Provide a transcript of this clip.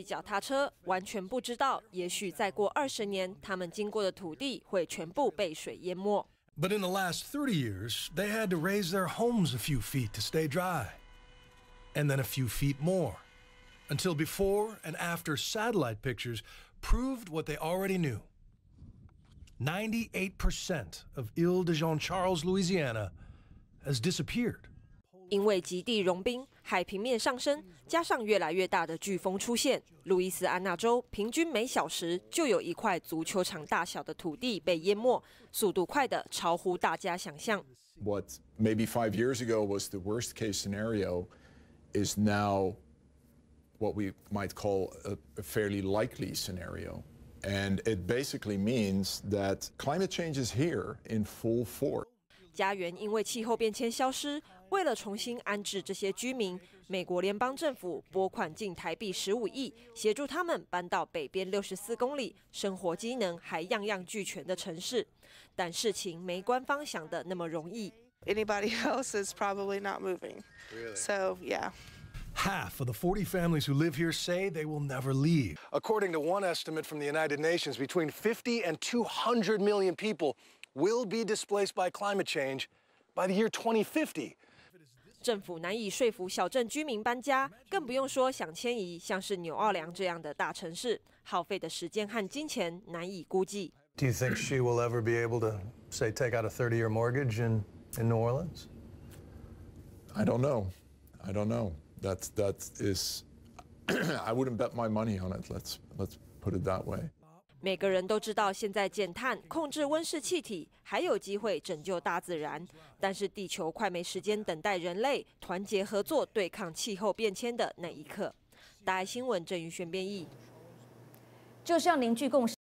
骑脚踏车，完全不知道，也许再过二十年，他们经过的土地会全部被水淹没。But in the last 30 years, they had to raise their homes a few feet to stay dry, and then a few feet more, until before and after satellite pictures proved what they already knew. 98% of Ile de Jean Charles, Louisiana, has disappeared. 因为极地融冰、海平面上升，加上越来越大的飓风出现，路易斯安那州平均每小时就有一块足球场大小的土地被淹没，速度快的超乎大家想象。What maybe five years ago was the worst case scenario is now what we might call a fairly likely scenario, and it basically means that climate change is here in full force. 家园因为气候变迁消失，为了重新安置这些居民，美国联邦政府拨款近台币十五亿，协助他们搬到北边六十四公里、生活机能还样样俱全的城市。但事情没官方想的那么容易。Anybody else is probably not moving. So, yeah. Half of the 40 families who live here say they will never leave. According to one estimate from the United Nations, between 50 and 200 million people. will be displaced by climate change by the year 2050. 政府难以说服小镇居民搬家，更不用说想迁移像是纽奥良这样的大城市，耗费的时间和金钱难以估计。Do you think she will ever be able to say take out a 30-year mortgage in in New Orleans? I don't know. I don't know. That's that is I wouldn't bet my money on it. Let's let's put it that way. 每个人都知道，现在减碳、控制温室气体还有机会拯救大自然，但是地球快没时间等待人类团结合作对抗气候变迁的那一刻。大爱新闻郑宇轩编译。就像凝聚共识。